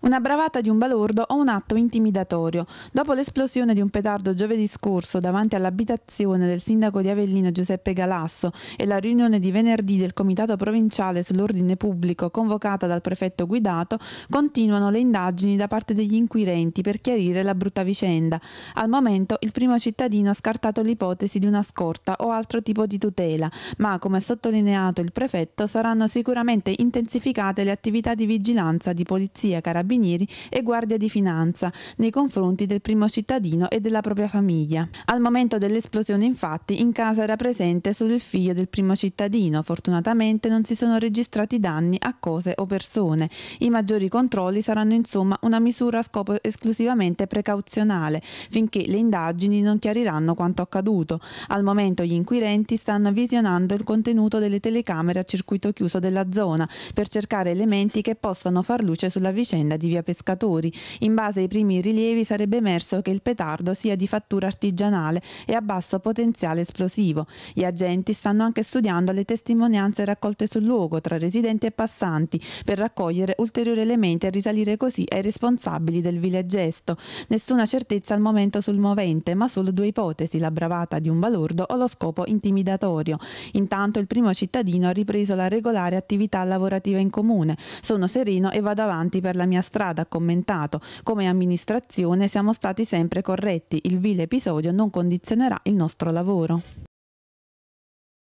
Una bravata di un balordo o un atto intimidatorio. Dopo l'esplosione di un petardo giovedì scorso davanti all'abitazione del sindaco di Avellino Giuseppe Galasso e la riunione di venerdì del comitato provinciale sull'ordine pubblico convocata dal prefetto Guidato, continuano le indagini da parte degli inquirenti per chiarire la brutta vicenda. Al momento il primo cittadino ha scartato l'ipotesi di una scorta o altro tipo di tutela, ma come ha sottolineato il prefetto saranno sicuramente intensificate le attività di vigilanza di polizia carabinieri carabinieri e guardia di finanza nei confronti del primo cittadino e della propria famiglia. Al momento dell'esplosione infatti in casa era presente solo il figlio del primo cittadino, fortunatamente non si sono registrati danni a cose o persone. I maggiori controlli saranno insomma una misura a scopo esclusivamente precauzionale, finché le indagini non chiariranno quanto accaduto. Al momento gli inquirenti stanno visionando il contenuto delle telecamere a circuito chiuso della zona per cercare elementi che possano far luce sulla vicenda di via Pescatori. In base ai primi rilievi sarebbe emerso che il petardo sia di fattura artigianale e a basso potenziale esplosivo. Gli agenti stanno anche studiando le testimonianze raccolte sul luogo tra residenti e passanti per raccogliere ulteriori elementi e risalire così ai responsabili del vile gesto. Nessuna certezza al momento sul movente, ma solo due ipotesi, la bravata di un balordo o lo scopo intimidatorio. Intanto il primo cittadino ha ripreso la regolare attività lavorativa in comune. Sono sereno e vado avanti per la mia strada ha commentato come amministrazione siamo stati sempre corretti, il vile episodio non condizionerà il nostro lavoro.